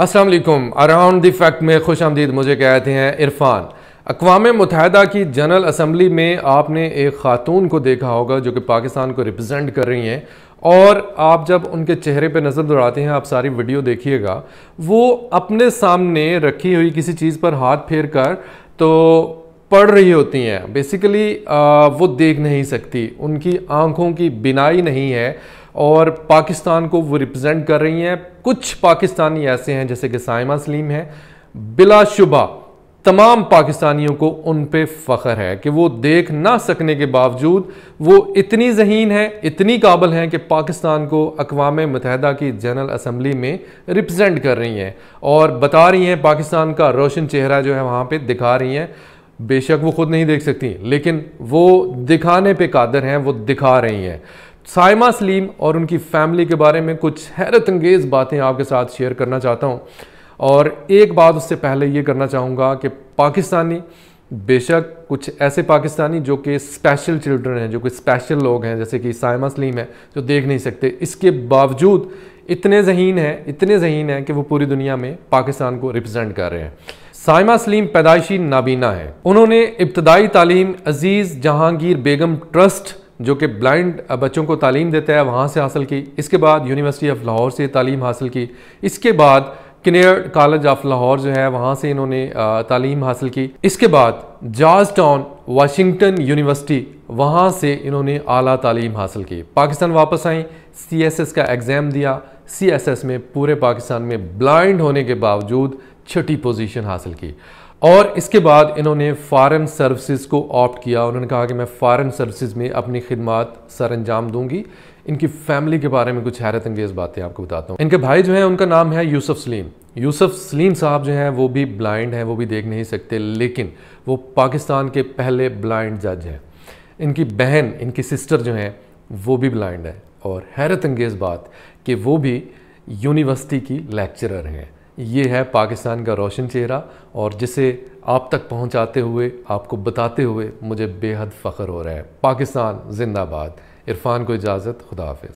Aslam around the fact में खुश आमदीद मुझे कहते हैं इरफान अकवा मुतहदा की जनरल असम्बली में आपने एक ख़ातून को देखा होगा जो कि पाकिस्तान को रिप्रजेंट कर रही हैं और आप जब उनके चेहरे पर नज़र दौड़ाते हैं आप सारी वीडियो देखिएगा वो अपने सामने रखी हुई किसी चीज़ पर हाथ फेर कर तो पढ़ रही होती हैं बेसिकली वो देख नहीं सकती उनकी आँखों की बिनाई नहीं है और पाकिस्तान को वो रिप्रेजेंट कर रही हैं कुछ पाकिस्तानी ऐसे हैं जैसे कि साइमा सलीम हैं बिलाशुबा तमाम पाकिस्तानियों को उन पर फ़ख्र है कि वो देख ना सकने के बावजूद वो इतनी जहीन है इतनी काबिल हैं कि पाकिस्तान को अकवाम मतहदा की जनरल असम्बली में रिप्रजेंट कर रही हैं और बता रही हैं पाकिस्तान का रोशन चेहरा जो है वहाँ पर दिखा रही हैं बेशक वो खुद नहीं देख सकती लेकिन वो दिखाने पे कादर हैं वो दिखा रही हैं साइमा सलीम और उनकी फैमिली के बारे में कुछ हैरत अंगेज़ बातें आपके साथ शेयर करना चाहता हूँ और एक बात उससे पहले ये करना चाहूँगा कि पाकिस्तानी बेशक कुछ ऐसे पाकिस्तानी जो कि स्पेशल चिल्ड्रन हैं जो कि स्पेशल लोग हैं जैसे कि साइमा सलीम है जो देख नहीं सकते इसके बावजूद इतने जहीन हैं इतने जहीन हैं कि वो पूरी दुनिया में पाकिस्तान को रिप्रेजेंट कर रहे हैं साइमा सलीम पैदाइशी नाबीना है उन्होंने इब्तदाई तालीम अजीज़ जहांगीर बेगम ट्रस्ट जो कि ब्लाइंड बच्चों को तालीम देता है वहाँ से हासिल की इसके बाद यूनिवर्सिटी ऑफ लाहौर से तालीम हासिल की इसके बाद किनेर कॉलेज ऑफ लाहौर जो है वहाँ से इन्होंने तालीम हासिल की इसके बाद जॉर्ज टाउन वाशिंगटन यूनिवर्सिटी वहाँ से इन्होंने आला तालीम हासिल की पाकिस्तान वापस आई सी एस एस का एग्ज़ाम दिया सी एस एस में पूरे पाकिस्तान में ब्लाइंड होने के बावजूद छठी पोजीशन हासिल की और इसके बाद इन्होंने फॉरेन सर्विसेज को ऑप्ट किया उन्होंने कहा कि मैं फ़ारन सर्विसेज में अपनी खिदमत सर अंजाम दूंगी इनकी फैमिली के बारे में कुछ हैरत अंगेज़ बातें आपको बताता हूँ इनके भाई जो हैं उनका नाम है यूसुफ सलीम यूसुफ सलीम साहब जो हैं वो भी ब्लाइंड हैं वो भी देख नहीं सकते लेकिन वो पाकिस्तान के पहले ब्लाइंड जज हैं इनकी बहन इनकी सिस्टर जो हैं वो भी ब्लाइंड है और हैरत अंगेज़ बात कि वो भी यूनिवर्सिटी की लेक्चरर हैं ये है पाकिस्तान का रोशन चेहरा और जिसे आप तक पहुंचाते हुए आपको बताते हुए मुझे बेहद फ़ख्र हो रहा है पाकिस्तान जिंदाबाद इरफान को इजाज़त खुदा हाफ